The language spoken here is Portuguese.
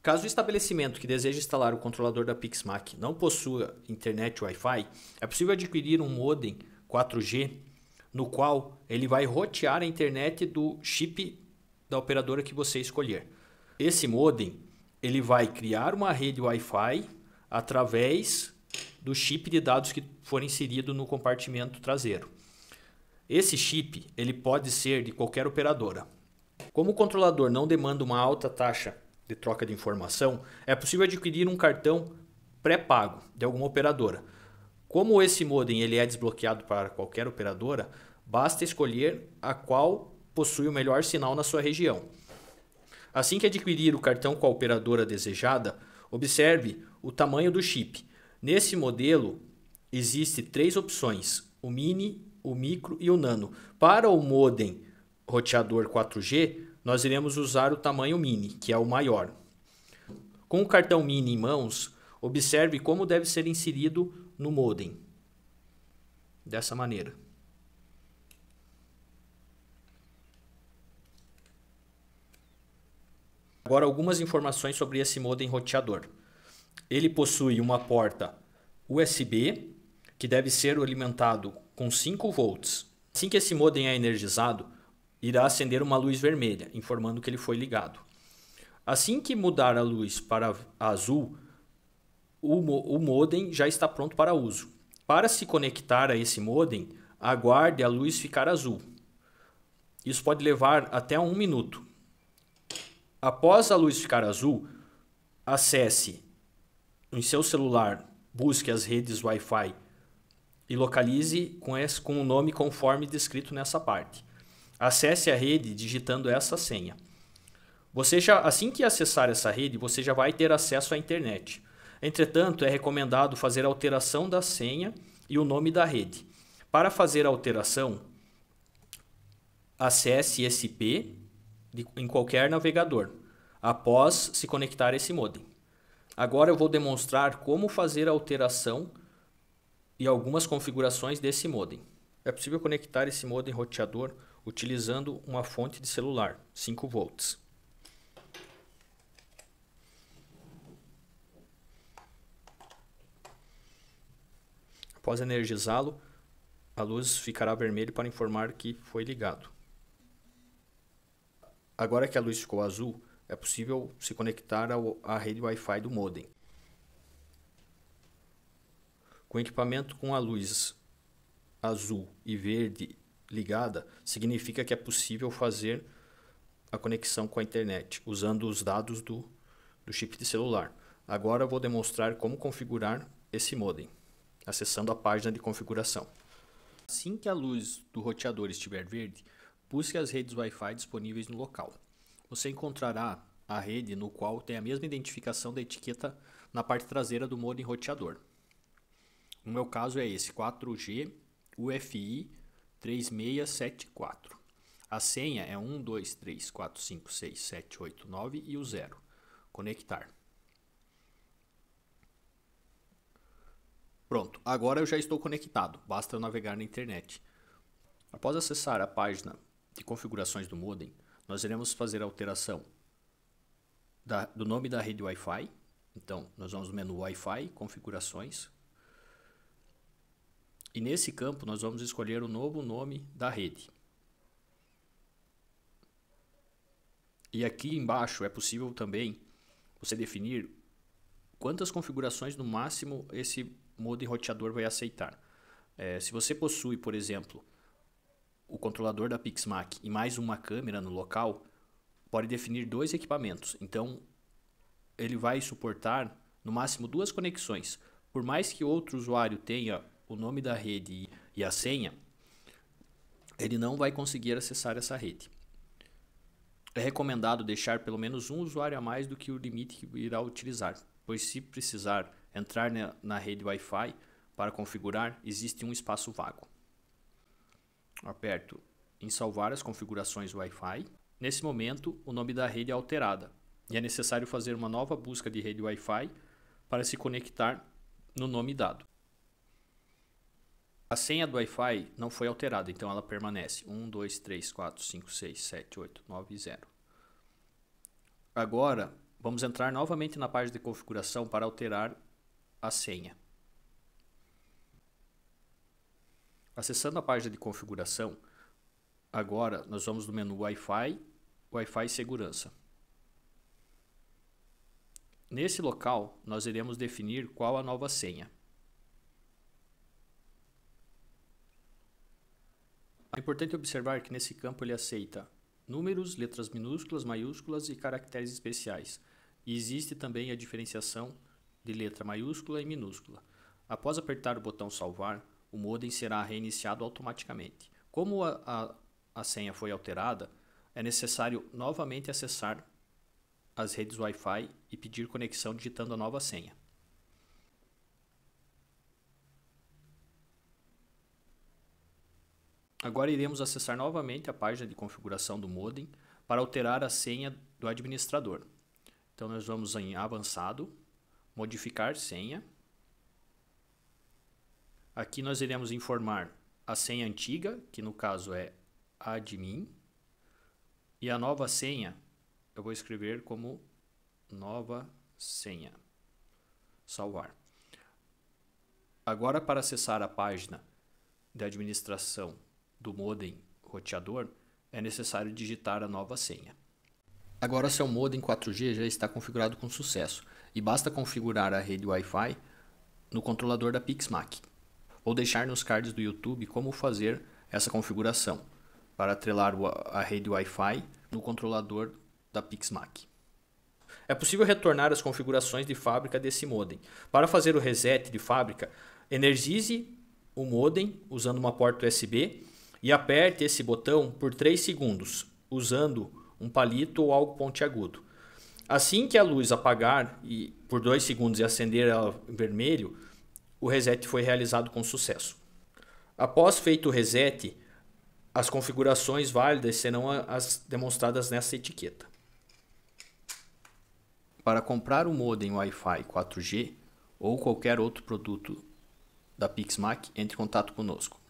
Caso o estabelecimento que deseja instalar o controlador da Pixmac não possua internet Wi-Fi, é possível adquirir um modem 4G no qual ele vai rotear a internet do chip da operadora que você escolher. Esse modem ele vai criar uma rede Wi-Fi através do chip de dados que for inserido no compartimento traseiro. Esse chip ele pode ser de qualquer operadora. Como o controlador não demanda uma alta taxa de troca de informação, é possível adquirir um cartão pré-pago de alguma operadora. Como esse modem ele é desbloqueado para qualquer operadora, basta escolher a qual possui o melhor sinal na sua região. Assim que adquirir o cartão com a operadora desejada, observe o tamanho do chip. Nesse modelo, existe três opções: o mini, o micro e o nano. Para o modem roteador 4G, nós iremos usar o tamanho mini, que é o maior. Com o cartão mini em mãos, observe como deve ser inserido no modem. Dessa maneira. Agora algumas informações sobre esse modem roteador. Ele possui uma porta USB que deve ser alimentado com 5 volts. Assim que esse modem é energizado, irá acender uma luz vermelha, informando que ele foi ligado. Assim que mudar a luz para azul, o, mo o modem já está pronto para uso. Para se conectar a esse modem, aguarde a luz ficar azul. Isso pode levar até um minuto. Após a luz ficar azul, acesse em seu celular, busque as redes Wi-Fi e localize com, esse, com o nome conforme descrito nessa parte. Acesse a rede digitando essa senha. Você já, assim que acessar essa rede, você já vai ter acesso à internet. Entretanto, é recomendado fazer a alteração da senha e o nome da rede. Para fazer a alteração, acesse esse IP em qualquer navegador, após se conectar esse modem. Agora eu vou demonstrar como fazer a alteração e algumas configurações desse modem. É possível conectar esse modem roteador utilizando uma fonte de celular, 5 volts. Após energizá-lo, a luz ficará vermelha para informar que foi ligado. Agora que a luz ficou azul, é possível se conectar ao, à rede Wi-Fi do modem. Com equipamento com a luz azul e verde ligada, significa que é possível fazer a conexão com a internet usando os dados do, do chip de celular. Agora eu vou demonstrar como configurar esse modem, acessando a página de configuração. Assim que a luz do roteador estiver verde, busque as redes Wi-Fi disponíveis no local. Você encontrará a rede no qual tem a mesma identificação da etiqueta na parte traseira do modem roteador. No meu caso é esse 4G UFI 3674. A senha é 1234567789 e o zero. Conectar. Pronto, agora eu já estou conectado, basta eu navegar na internet. Após acessar a página de configurações do modem, nós iremos fazer a alteração da, do nome da rede Wi-Fi. Então, nós vamos no menu Wi-Fi, configurações, e nesse campo nós vamos escolher o novo nome da rede. E aqui embaixo é possível também você definir quantas configurações no máximo esse modo roteador vai aceitar. É, se você possui, por exemplo, o controlador da Pixmac e mais uma câmera no local, pode definir dois equipamentos. Então, ele vai suportar no máximo duas conexões. Por mais que outro usuário tenha o nome da rede e a senha, ele não vai conseguir acessar essa rede. É recomendado deixar pelo menos um usuário a mais do que o limite que irá utilizar, pois se precisar entrar na rede Wi-Fi para configurar, existe um espaço vago. Aperto em salvar as configurações Wi-Fi. Nesse momento, o nome da rede é alterada e é necessário fazer uma nova busca de rede Wi-Fi para se conectar no nome dado. A senha do Wi-Fi não foi alterada, então ela permanece 1, 2, 3, 4, 5, 6, 7, 8, 9 e 0. Agora, vamos entrar novamente na página de configuração para alterar a senha. Acessando a página de configuração, agora nós vamos no menu Wi-Fi, Wi-Fi Segurança. Nesse local, nós iremos definir qual a nova senha. É importante observar que nesse campo ele aceita números, letras minúsculas, maiúsculas e caracteres especiais. E existe também a diferenciação de letra maiúscula e minúscula. Após apertar o botão salvar, o modem será reiniciado automaticamente. Como a, a, a senha foi alterada, é necessário novamente acessar as redes Wi-Fi e pedir conexão digitando a nova senha. Agora iremos acessar novamente a página de configuração do modem para alterar a senha do administrador. Então nós vamos em avançado, modificar senha. Aqui nós iremos informar a senha antiga, que no caso é admin, e a nova senha eu vou escrever como nova senha. Salvar. Agora para acessar a página de administração do modem roteador, é necessário digitar a nova senha. Agora seu modem 4G já está configurado com sucesso e basta configurar a rede Wi-Fi no controlador da Pixmac. Vou deixar nos cards do YouTube como fazer essa configuração para atrelar a rede Wi-Fi no controlador da Pixmac. É possível retornar as configurações de fábrica desse modem. Para fazer o reset de fábrica, energize o modem usando uma porta USB e aperte esse botão por 3 segundos, usando um palito ou algo pontiagudo. Assim que a luz apagar e por 2 segundos e acender ela vermelho, o reset foi realizado com sucesso. Após feito o reset, as configurações válidas serão as demonstradas nessa etiqueta. Para comprar o um modem Wi-Fi 4G ou qualquer outro produto da Pixmac, entre em contato conosco.